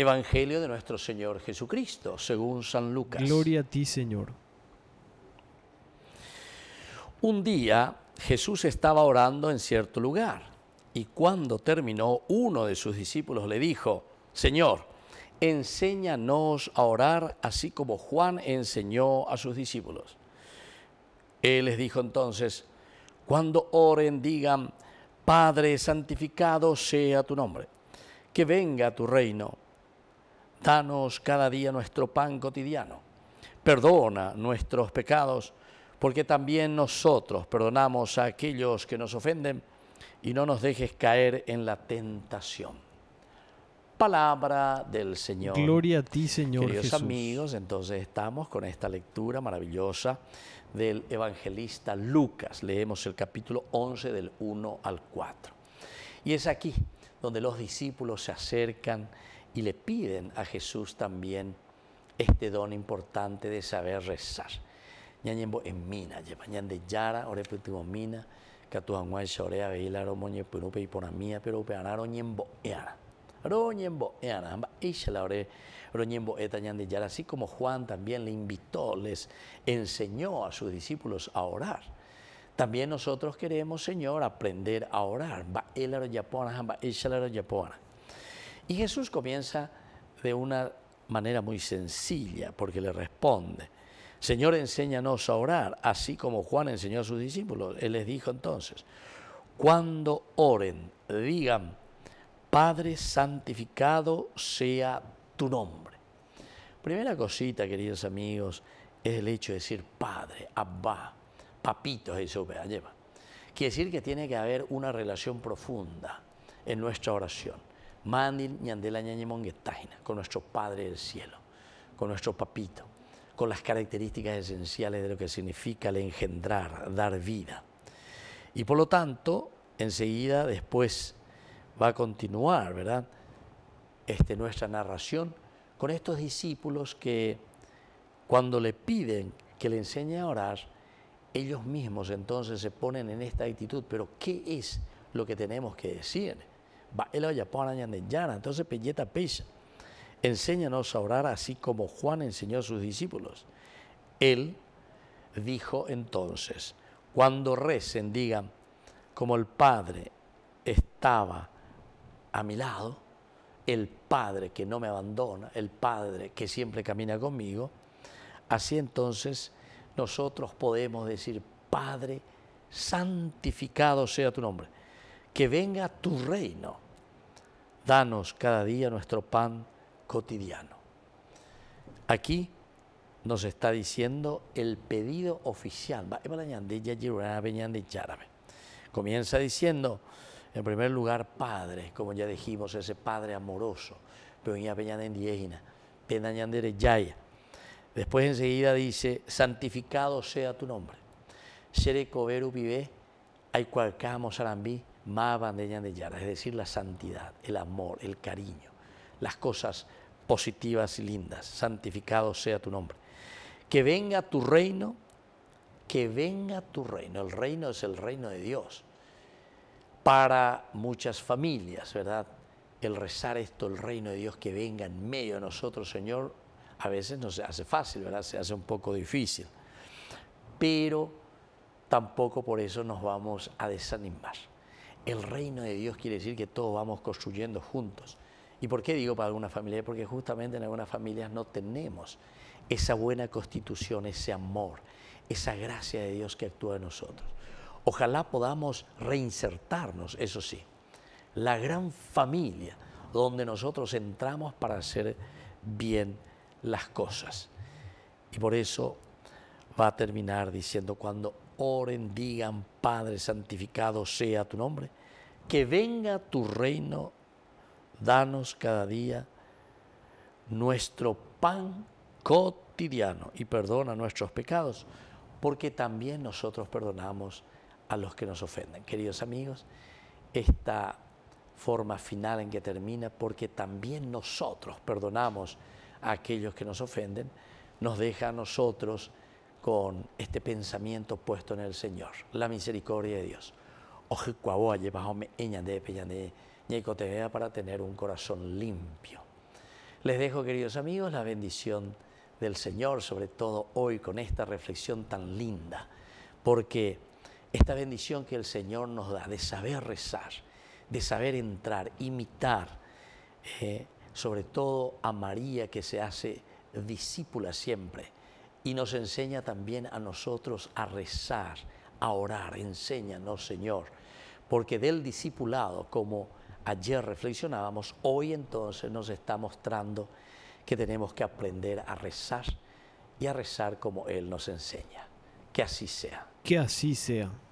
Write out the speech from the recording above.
Evangelio de nuestro Señor Jesucristo, según San Lucas. Gloria a ti, Señor. Un día Jesús estaba orando en cierto lugar y cuando terminó uno de sus discípulos le dijo, Señor, enséñanos a orar así como Juan enseñó a sus discípulos. Él les dijo entonces, cuando oren digan, Padre, santificado sea tu nombre, que venga tu reino Danos cada día nuestro pan cotidiano. Perdona nuestros pecados, porque también nosotros perdonamos a aquellos que nos ofenden y no nos dejes caer en la tentación. Palabra del Señor. Gloria a ti, Señor. Queridos amigos, entonces estamos con esta lectura maravillosa del evangelista Lucas. Leemos el capítulo 11 del 1 al 4. Y es aquí donde los discípulos se acercan y le piden a Jesús también este don importante de saber rezar. Ñañembo en mina, ñan de yara, ore putimo mina, katuangua shorea veila moñe purupe y por pero peanaro ñembo eara. Ro ñembo eara, e amba ishala ore ro ñembo eta ñan de yara, así como Juan también le invitó, les enseñó a sus discípulos a orar. También nosotros queremos, Señor, aprender a orar. Va elaro yapona, amba ishala ro yapona. Y Jesús comienza de una manera muy sencilla, porque le responde, Señor, enséñanos a orar, así como Juan enseñó a sus discípulos. Él les dijo entonces, cuando oren, digan, Padre santificado sea tu nombre. Primera cosita, queridos amigos, es el hecho de decir Padre, Abba, Papito Jesús, lleva. Quiere decir que tiene que haber una relación profunda en nuestra oración. Manil Ñandela con nuestro Padre del Cielo, con nuestro Papito, con las características esenciales de lo que significa el engendrar, dar vida. Y por lo tanto, enseguida después va a continuar, ¿verdad? Este, nuestra narración con estos discípulos que cuando le piden que le enseñe a orar, ellos mismos entonces se ponen en esta actitud, pero ¿qué es lo que tenemos que decir? Entonces Pelleta enséñanos a orar así como Juan enseñó a sus discípulos. Él dijo entonces, cuando recen, digan, como el Padre estaba a mi lado, el Padre que no me abandona, el Padre que siempre camina conmigo, así entonces nosotros podemos decir, Padre, santificado sea tu nombre que venga tu reino. Danos cada día nuestro pan cotidiano. Aquí nos está diciendo el pedido oficial. Comienza diciendo, en primer lugar, Padre, como ya dijimos, ese Padre amoroso. Después enseguida dice, santificado sea tu nombre. coberu vive, aicualcamo sarambí, de es decir, la santidad, el amor, el cariño, las cosas positivas y lindas. Santificado sea tu nombre. Que venga tu reino, que venga tu reino. El reino es el reino de Dios. Para muchas familias, ¿verdad? El rezar esto, el reino de Dios que venga en medio de nosotros, Señor, a veces no se hace fácil, ¿verdad? Se hace un poco difícil. Pero tampoco por eso nos vamos a desanimar. El reino de Dios quiere decir que todos vamos construyendo juntos. ¿Y por qué digo para algunas familias? Porque justamente en algunas familias no tenemos esa buena constitución, ese amor, esa gracia de Dios que actúa en nosotros. Ojalá podamos reinsertarnos, eso sí, la gran familia donde nosotros entramos para hacer bien las cosas. Y por eso va a terminar diciendo, cuando oren, digan, Padre, santificado sea tu nombre, que venga tu reino, danos cada día nuestro pan cotidiano y perdona nuestros pecados, porque también nosotros perdonamos a los que nos ofenden. Queridos amigos, esta forma final en que termina, porque también nosotros perdonamos a aquellos que nos ofenden, nos deja a nosotros con este pensamiento puesto en el Señor, la misericordia de Dios. Para tener un corazón limpio. Les dejo, queridos amigos, la bendición del Señor, sobre todo hoy con esta reflexión tan linda, porque esta bendición que el Señor nos da de saber rezar, de saber entrar, imitar, eh, sobre todo a María que se hace discípula siempre y nos enseña también a nosotros a rezar, a orar. Enséñanos, Señor, porque del discipulado, como ayer reflexionábamos, hoy entonces nos está mostrando que tenemos que aprender a rezar y a rezar como Él nos enseña. Que así sea. Que así sea.